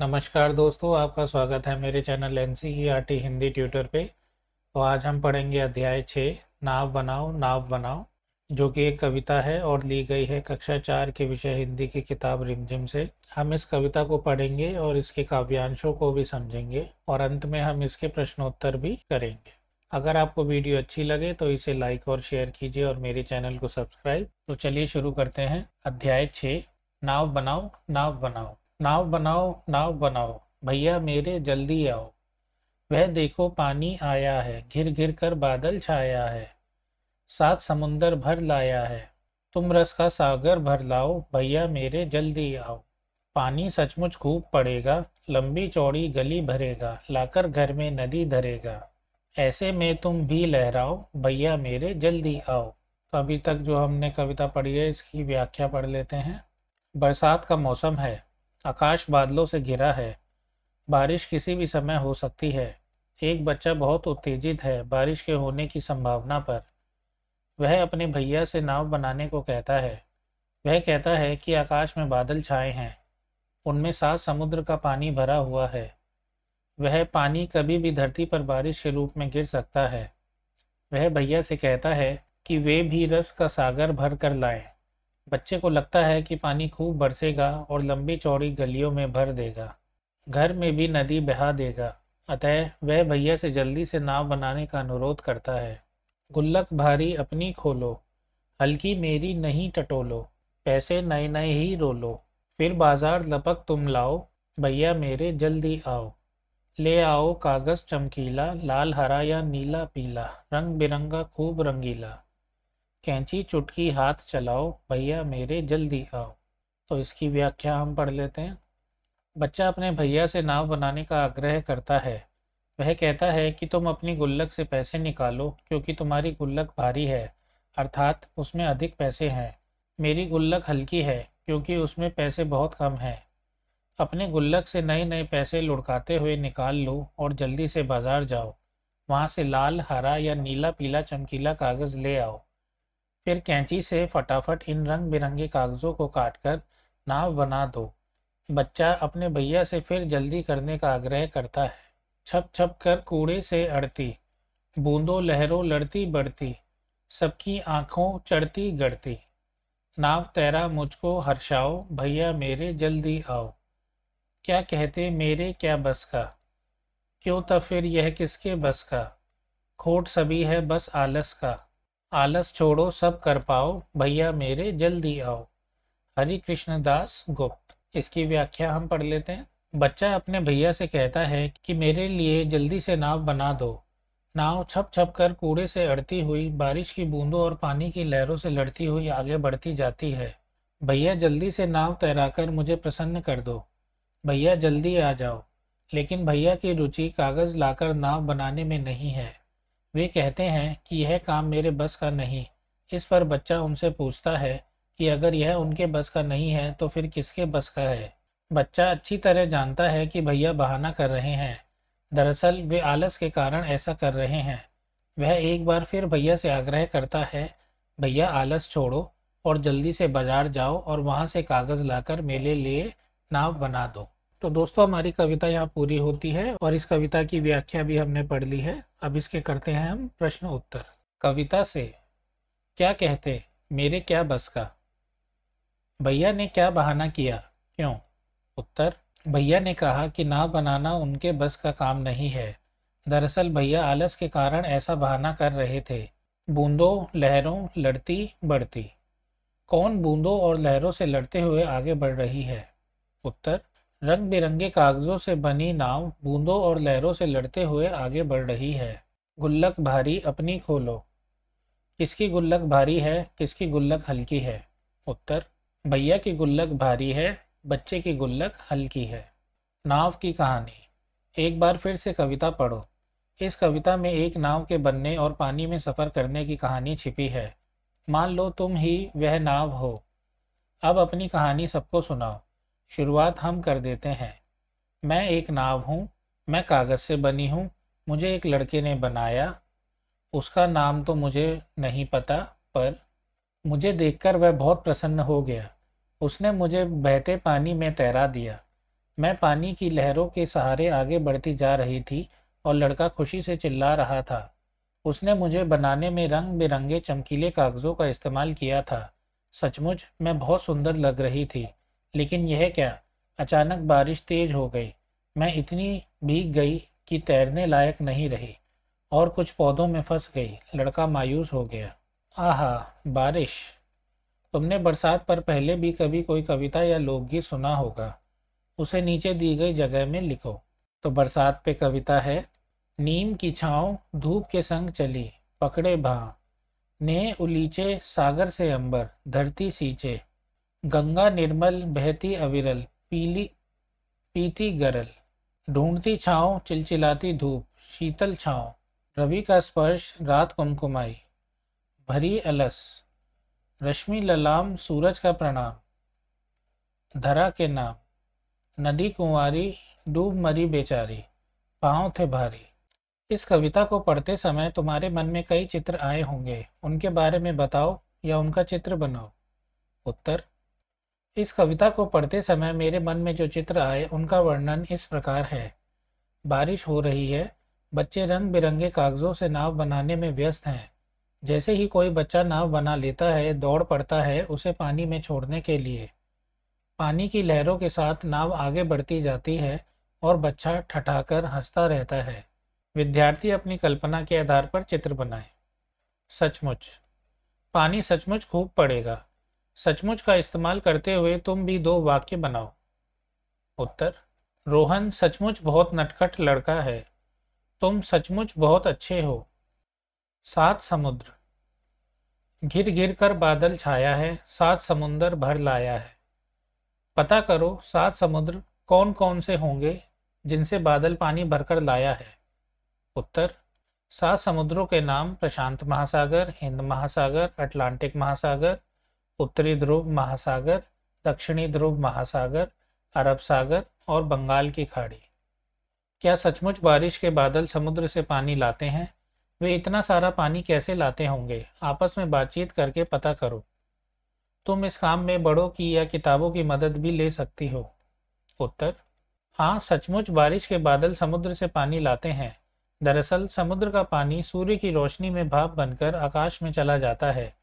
नमस्कार दोस्तों आपका स्वागत है मेरे channel N C R T Hindi tutor पे तो आज हम पढ़ेंगे अध्याय छः नाव बनाओ नाव बनाओ जो कि एक कविता है और ली गई है कक्षा चार के विषय हिंदी की किताब रिमझिम से हम इस कविता को पढ़ेंगे और इसके काव्यांशों को भी समझेंगे और अंत में हम इसके प्रश्नोत्तर भी करेंगे अगर आपको वीडियो अच्छी लगे तो इसे लाइक और शेयर कीजिए और मेरे चैनल को सब्सक्राइब तो चलिए शुरू करते हैं अध्याय छः नाव बनाओ नाव बनाओ नाव बनाओ नाव बनाओ भैया मेरे जल्दी आओ वह देखो पानी आया है घिर घिर कर बादल छाया है साथ समुंदर भर लाया है तुम रस का सागर भर लाओ भैया मेरे जल्दी आओ पानी सचमुच खूब पड़ेगा लंबी चौड़ी गली भरेगा लाकर घर में नदी धरेगा ऐसे में तुम भी लहराओ भैया मेरे जल्दी आओ तो अभी तक जो हमने कविता पढ़ी है इसकी व्याख्या पढ़ लेते हैं बरसात का मौसम है आकाश बादलों से घिरा है बारिश किसी भी समय हो सकती है एक बच्चा बहुत उत्तेजित है बारिश के होने की संभावना पर वह अपने भैया से नाव बनाने को कहता है वह कहता है कि आकाश में बादल छाए हैं उनमें सात समुद्र का पानी भरा हुआ है वह पानी कभी भी धरती पर बारिश के रूप में गिर सकता है वह भैया से कहता है कि वे भी रस का सागर भर कर लाएं बच्चे को लगता है कि पानी खूब बरसेगा और लंबी चौड़ी गलियों में भर देगा घर में भी नदी बहा देगा अतः वह भैया से जल्दी से नाव बनाने का अनुरोध करता है गुल्लक भारी अपनी खोलो हल्की मेरी नहीं टटोलो पैसे नए नए ही रोलो फिर बाजार लपक तुम लाओ भैया मेरे जल्दी आओ ले आओ कागज़ चमकीला लाल हरा या नीला पीला रंग बिरंगा खूब रंगीला कैंची चुटकी हाथ चलाओ भैया मेरे जल्दी आओ तो इसकी व्याख्या हम पढ़ लेते हैं बच्चा अपने भैया से नाव बनाने का आग्रह करता है वह कहता है कि तुम अपनी गुल्लक से पैसे निकालो क्योंकि तुम्हारी गुल्लक भारी है अर्थात उसमें अधिक पैसे हैं मेरी गुल्लक हल्की है क्योंकि उसमें पैसे बहुत कम हैं अपने गुल्लक से नए नए पैसे लुढ़काते हुए निकाल लो और जल्दी से बाज़ार जाओ वहाँ से लाल हरा या नीला पीला चमकीला कागज़ ले आओ फिर कैंची से फटाफट इन रंग बिरंगे कागज़ों को काटकर नाव बना दो बच्चा अपने भैया से फिर जल्दी करने का आग्रह करता है छप छप कर कूड़े से अड़ती बूंदों लहरों लड़ती बढ़ती सबकी आंखों चढ़ती गढ़ती नाव तैरा मुझको हर्षाओ भैया मेरे जल्दी आओ क्या कहते मेरे क्या बस का क्यों तब तो फिर यह किसके बस का खोट सभी है बस आलस का आलस छोड़ो सब कर पाओ भैया मेरे जल्दी आओ हरि कृष्णदास गुप्त इसकी व्याख्या हम पढ़ लेते हैं बच्चा अपने भैया से कहता है कि मेरे लिए जल्दी से नाव बना दो नाव छप छप कर कूड़े से अड़ती हुई बारिश की बूंदों और पानी की लहरों से लड़ती हुई आगे बढ़ती जाती है भैया जल्दी से नाव तैराकर मुझे प्रसन्न कर दो भैया जल्दी आ जाओ लेकिन भैया की रुचि कागज़ लाकर नाव बनाने में नहीं है वे कहते हैं कि यह काम मेरे बस का नहीं इस पर बच्चा उनसे पूछता है कि अगर यह उनके बस का नहीं है तो फिर किसके बस का है बच्चा अच्छी तरह जानता है कि भैया बहाना कर रहे हैं दरअसल वे आलस के कारण ऐसा कर रहे हैं वह एक बार फिर भैया से आग्रह करता है भैया आलस छोड़ो और जल्दी से बाजार जाओ और वहाँ से कागज़ लाकर मेले लिए नाव बना दो तो दोस्तों हमारी कविता यहाँ पूरी होती है और इस कविता की व्याख्या भी हमने पढ़ ली है अब इसके करते हैं हम प्रश्न उत्तर कविता से क्या कहते मेरे क्या बस का भैया ने क्या बहाना किया क्यों उत्तर भैया ने कहा कि ना बनाना उनके बस का काम नहीं है दरअसल भैया आलस के कारण ऐसा बहाना कर रहे थे बूंदों लहरों लड़ती बढ़ती कौन बूंदों और लहरों से लड़ते हुए आगे बढ़ रही है उत्तर रंग बिरंगे कागजों से बनी नाव बूंदों और लहरों से लड़ते हुए आगे बढ़ रही है गुल्लक भारी अपनी खोलो किसकी गुल्लक भारी है किसकी गुल्लक हल्की है उत्तर भैया की गुल्लक भारी है बच्चे की गुल्लक हल्की है नाव की कहानी एक बार फिर से कविता पढ़ो इस कविता में एक नाव के बनने और पानी में सफ़र करने की कहानी छिपी है मान लो तुम ही वह नाव हो अब अपनी कहानी सबको सुनाओ शुरुआत हम कर देते हैं मैं एक नाव हूँ मैं कागज़ से बनी हूँ मुझे एक लड़के ने बनाया उसका नाम तो मुझे नहीं पता पर मुझे देखकर वह बहुत प्रसन्न हो गया उसने मुझे बहते पानी में तैरा दिया मैं पानी की लहरों के सहारे आगे बढ़ती जा रही थी और लड़का खुशी से चिल्ला रहा था उसने मुझे बनाने में रंग बिरंगे चमकीले कागज़ों का इस्तेमाल किया था सचमुच मैं बहुत सुंदर लग रही थी लेकिन यह क्या अचानक बारिश तेज हो गई मैं इतनी भीग गई कि तैरने लायक नहीं रही और कुछ पौधों में फंस गई लड़का मायूस हो गया आहा बारिश तुमने बरसात पर पहले भी कभी कोई कविता या लोकगीत सुना होगा उसे नीचे दी गई जगह में लिखो तो बरसात पे कविता है नीम की छाँव धूप के संग चली पकड़े भा ने उलीचे सागर से अंबर धरती सींचे गंगा निर्मल बहती अविरल पीली पीती गरल ढूंढती छाँव चिलचिलाती धूप शीतल छाँव रवि का स्पर्श रात कुमकुमाई भरी अलस रश्मि ललाम सूरज का प्रणाम धरा के नाम नदी कुंवारी डूब मरी बेचारी पाँव थे भारी इस कविता को पढ़ते समय तुम्हारे मन में कई चित्र आए होंगे उनके बारे में बताओ या उनका चित्र बनाओ उत्तर इस कविता को पढ़ते समय मेरे मन में जो चित्र आए उनका वर्णन इस प्रकार है बारिश हो रही है बच्चे रंग बिरंगे कागज़ों से नाव बनाने में व्यस्त हैं जैसे ही कोई बच्चा नाव बना लेता है दौड़ पड़ता है उसे पानी में छोड़ने के लिए पानी की लहरों के साथ नाव आगे बढ़ती जाती है और बच्चा ठठाकर हंसता रहता है विद्यार्थी अपनी कल्पना के आधार पर चित्र बनाए सचमुच पानी सचमुच खूब पड़ेगा सचमुच का इस्तेमाल करते हुए तुम भी दो वाक्य बनाओ उत्तर रोहन सचमुच बहुत नटखट लड़का है तुम सचमुच बहुत अच्छे हो सात समुद्र घिर घिर कर बादल छाया है सात समुंदर भर लाया है पता करो सात समुद्र कौन कौन से होंगे जिनसे बादल पानी भरकर लाया है उत्तर सात समुद्रों के नाम प्रशांत महासागर हिंद महासागर अटलांटिक महासागर उत्तरी ध्रुव महासागर दक्षिणी ध्रुव महासागर अरब सागर और बंगाल की खाड़ी क्या सचमुच बारिश के बादल समुद्र से पानी लाते हैं वे इतना सारा पानी कैसे लाते होंगे आपस में बातचीत करके पता करो तुम इस काम में बड़ों की या किताबों की मदद भी ले सकती हो उत्तर हाँ सचमुच बारिश के बादल समुद्र से पानी लाते हैं दरअसल समुद्र का पानी सूर्य की रोशनी में भाप बनकर आकाश में चला जाता है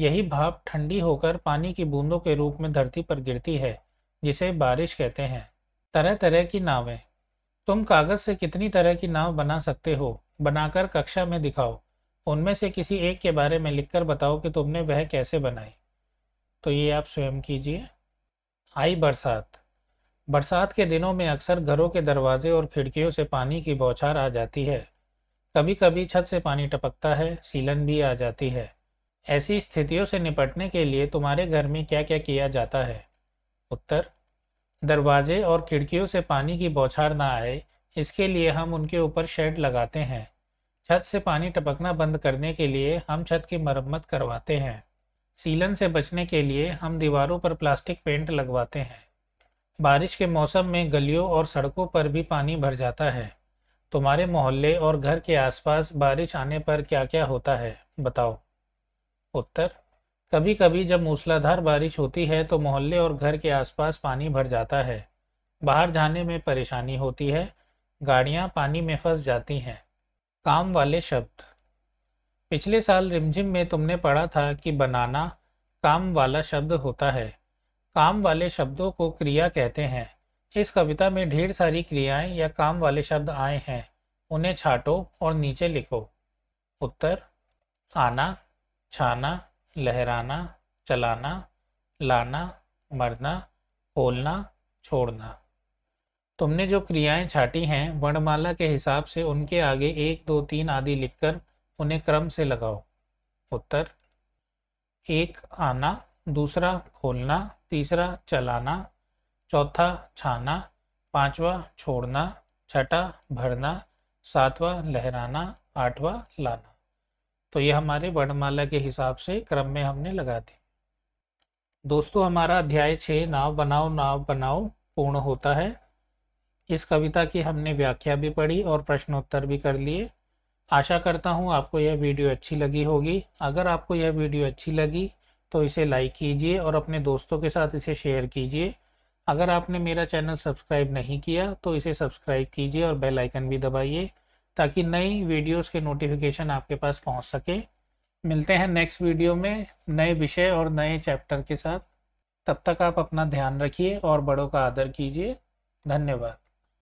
यही भाप ठंडी होकर पानी की बूंदों के रूप में धरती पर गिरती है जिसे बारिश कहते हैं तरह तरह की नावें तुम कागज़ से कितनी तरह की नाव बना सकते हो बनाकर कक्षा में दिखाओ उनमें से किसी एक के बारे में लिखकर बताओ कि तुमने वह कैसे बनाई तो ये आप स्वयं कीजिए आई बरसात बरसात के दिनों में अक्सर घरों के दरवाजे और खिड़कियों से पानी की बौछार आ जाती है कभी कभी छत से पानी टपकता है सीलन भी आ जाती है ऐसी स्थितियों से निपटने के लिए तुम्हारे घर में क्या क्या किया जाता है उत्तर दरवाजे और खिड़कियों से पानी की बौछार ना आए इसके लिए हम उनके ऊपर शेड लगाते हैं छत से पानी टपकना बंद करने के लिए हम छत की मरम्मत करवाते हैं सीलन से बचने के लिए हम दीवारों पर प्लास्टिक पेंट लगवाते हैं बारिश के मौसम में गलियों और सड़कों पर भी पानी भर जाता है तुम्हारे मोहल्ले और घर के आसपास बारिश आने पर क्या क्या होता है बताओ उत्तर कभी कभी जब मूसलाधार बारिश होती है तो मोहल्ले और घर के आसपास पानी भर जाता है बाहर जाने में परेशानी होती है गाड़ियाँ पानी में फंस जाती हैं काम वाले शब्द पिछले साल रिमझिम में तुमने पढ़ा था कि बनाना काम वाला शब्द होता है काम वाले शब्दों को क्रिया कहते हैं इस कविता में ढेर सारी क्रियाएं या काम वाले शब्द आए हैं उन्हें छाटो और नीचे लिखो उत्तर आना छाना लहराना चलाना लाना मरना खोलना छोड़ना तुमने जो क्रियाएं छाटी हैं वर्णमाला के हिसाब से उनके आगे एक दो तीन आदि लिखकर उन्हें क्रम से लगाओ उत्तर एक आना दूसरा खोलना तीसरा चलाना चौथा छाना पांचवा छोड़ना छठा भरना सातवां लहराना आठवां लाना तो ये हमारे वर्णमाला के हिसाब से क्रम में हमने लगा दी दोस्तों हमारा अध्याय छः नाव बनाओ नाव बनाओ पूर्ण होता है इस कविता की हमने व्याख्या भी पढ़ी और प्रश्नोत्तर भी कर लिए आशा करता हूँ आपको यह वीडियो अच्छी लगी होगी अगर आपको यह वीडियो अच्छी लगी तो इसे लाइक कीजिए और अपने दोस्तों के साथ इसे शेयर कीजिए अगर आपने मेरा चैनल सब्सक्राइब नहीं किया तो इसे सब्सक्राइब कीजिए और बेल आइकन भी दबाइए ताकि नई वीडियोस के नोटिफिकेशन आपके पास पहुंच सके मिलते हैं नेक्स्ट वीडियो में नए विषय और नए चैप्टर के साथ तब तक आप अपना ध्यान रखिए और बड़ों का आदर कीजिए धन्यवाद